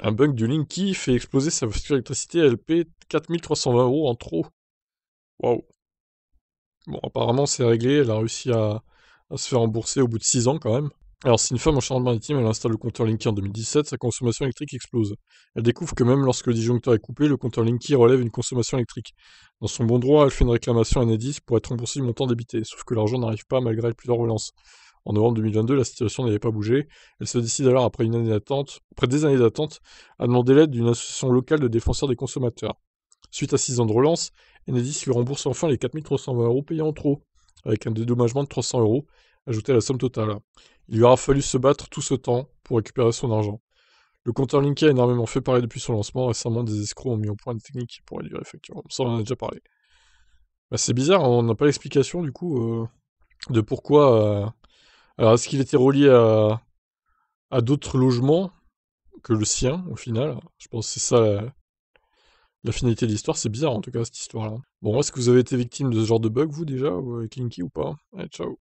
un bug du Linky fait exploser sa facture d'électricité, elle paie 4320 euros en trop. Waouh. Bon, apparemment, c'est réglé. Elle a réussi à, se faire rembourser au bout de 6 ans quand même. Alors, si une femme en charge maritime elle installe le compteur Linky en 2017, sa consommation électrique explose. Elle découvre que même lorsque le disjoncteur est coupé, le compteur Linky relève une consommation électrique. Dans son bon droit, elle fait une réclamation à Nedis pour être remboursée du montant débité, sauf que l'argent n'arrive pas malgré plusieurs relances. En novembre 2022, la situation n'avait pas bougé. Elle se décide alors, après, une année d'attente, des années d'attente, à demander l'aide d'une association locale de défenseurs des consommateurs. Suite à 6 ans de relance, Enedis lui rembourse enfin les 4320 euros payés en trop, avec un dédommagement de 300 euros ajouté à la somme totale. Il lui aura fallu se battre tout ce temps pour récupérer son argent. Le compteur Linky a énormément fait parler depuis son lancement. Récemment, des escrocs ont mis au point des techniques pour réduire les factures. Ça, on en a déjà parlé. Bah, c'est bizarre, on n'a pas l'explication du coup euh, de pourquoi, euh, alors, Est-ce qu'il était relié à, à d'autres logements que le sien, au final Je pense que c'est ça la, la finalité de l'histoire. C'est bizarre, en tout cas, cette histoire-là. Bon, est-ce que vous avez été victime de ce genre de bug, vous, déjà, avec euh, Linky ou pas Allez, ciao